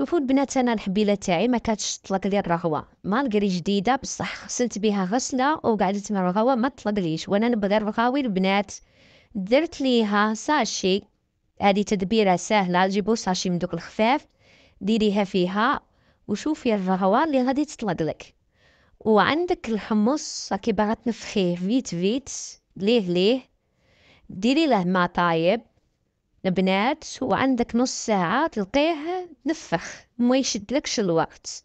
شوفوا البنات انا الحبيله تاعي ما كانتش طلق لي الرغوه مالغري جديده بصح غسلت بها غسله وقعدت مع الرغوه ما طلقليش وانا نبغي الرغاوي البنات درت ليها ساشي هذه تدبيره سهله جيبوا ساشي من دوك الخفاف ديريها فيها وشوفي الرغوه اللي غادي تطلق لك وعندك الحمص راكي باغا تنفخيه فيت فيت ليه ليه ديري له ما طايب بنات وعندك نص ساعة تلقيه تنفخ ما يشدلكش الوقت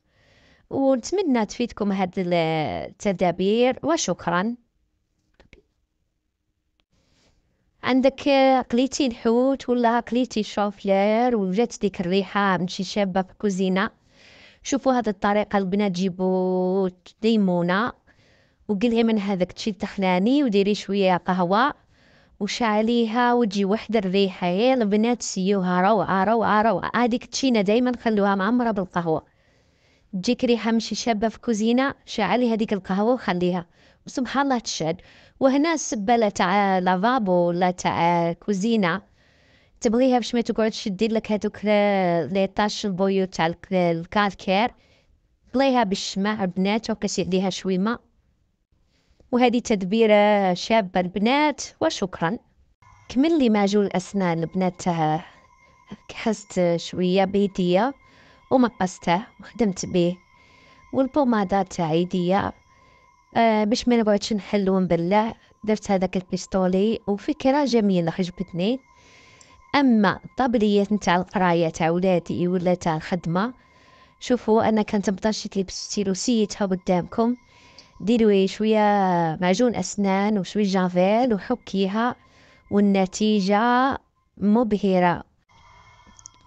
ونتمنى تفيدكم هاد التدابير وشكرا عندك قليتي الحوت ولا قليتي شوفلير وجات ديك الريحة من شي شابة في الكوزينة شوفوا هاد الطريقة البنات جيبوا ليمونة وقلها من هذاك تشي تخناني وديري شوية قهوة وشعليها وتجي وحده الريحة يا البنات سيوها روعة روعة روعة هذيك تشينا دايما خلوها معمرة بالقهوة تجيك ريحة مشي شابة في كوزينة شعلي هذيك القهوة وخليها وسبحان الله تشد وهنا السبالة تاع لافابو ولا تاع كوزينة تبغيها باش ما تقعدش تشدي لك هذوك لي طاش البويو تاع الكالكير بليها بالشمع بنات وكسي عليها شوي ما وهذه تدبيرة شابة البنات وشكرا كمل لي معجون الأسنان بناتها آه، كحست شوية بيدية ومقسته وخدمت به والبومادات تعيدية آه، باش ما نقعدش نحل ونبلع درت هذاك البيستولي وفكرة جميلة عجبتني اما طابلية نتاع القرايه تاع ولادي ولا تاع الخدمه شوفوا انا كنت مطشت لي سيروسيتها سيتها قدامكم ديروي شوية معجون أسنان وشوية جافيل وحكيها والنتيجة مبهرة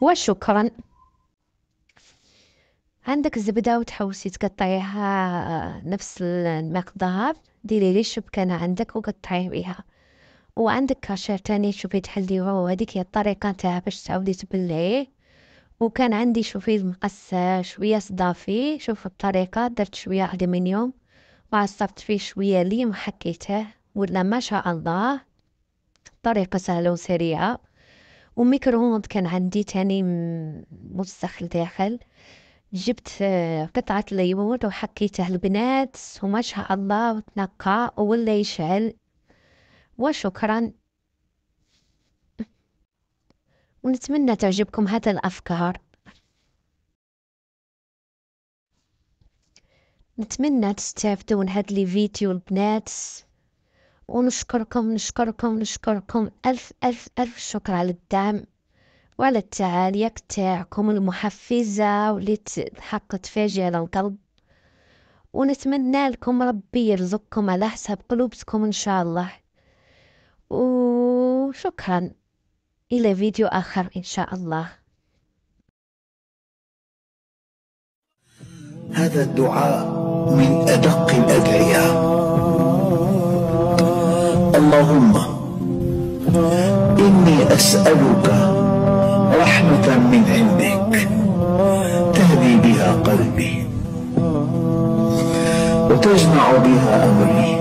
وشكرا عندك الزبدة وتحوسي تقطعيها آه، نفس المقدار ديري لي الشبكة أنا عندك وقطعي بيها وعندك كاشير تاني شوفي تحليه هذيك هي الطريقة نتاعها باش تعاودي تبلعيه وكان عندي شوفي المقص شوية صدافي شوف الطريقة درت شوية ألمنيوم وعصبت فيه شوية لي ما حكيته ولا ما شاء الله طريقة سهلة وسريعة وميكرووند كان عندي تاني مسخ داخل جبت آه، قطعة ليمون وحكيته البنات وما شاء الله وتنقى ولا يشعل وشكرا ونتمنى تعجبكم هذه الأفكار نتمنى تستافدوا من هاد لي فيديو البنات ونشكركم نشكركم نشكركم ألف ألف ألف شكر على الدعم وعلى التعاليق تاعكم المحفزة واللي حق تفاجئ القلب ونتمنى لكم ربي يرزقكم على حسب قلوبكم إن شاء الله وشكرا إلى فيديو آخر إن شاء الله هذا الدعاء من أدق الأدعية اللهم إني أسألك رحمة من عندك تهدي بها قلبي وتجمع بها أمري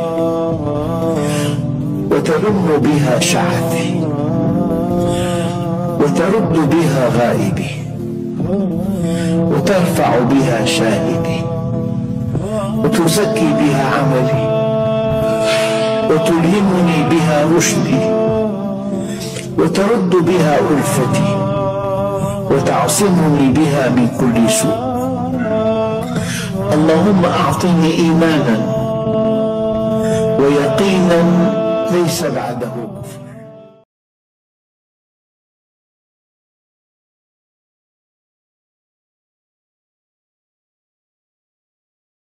وتلم بها شعثي وترد بها غائبي وترفع بها شاهدي وتزكي بها عملي وتلهمني بها رشدي وترد بها ألفتي وتعصمني بها من كل سوء اللهم أعطني إيمانا ويقينا ليس بعده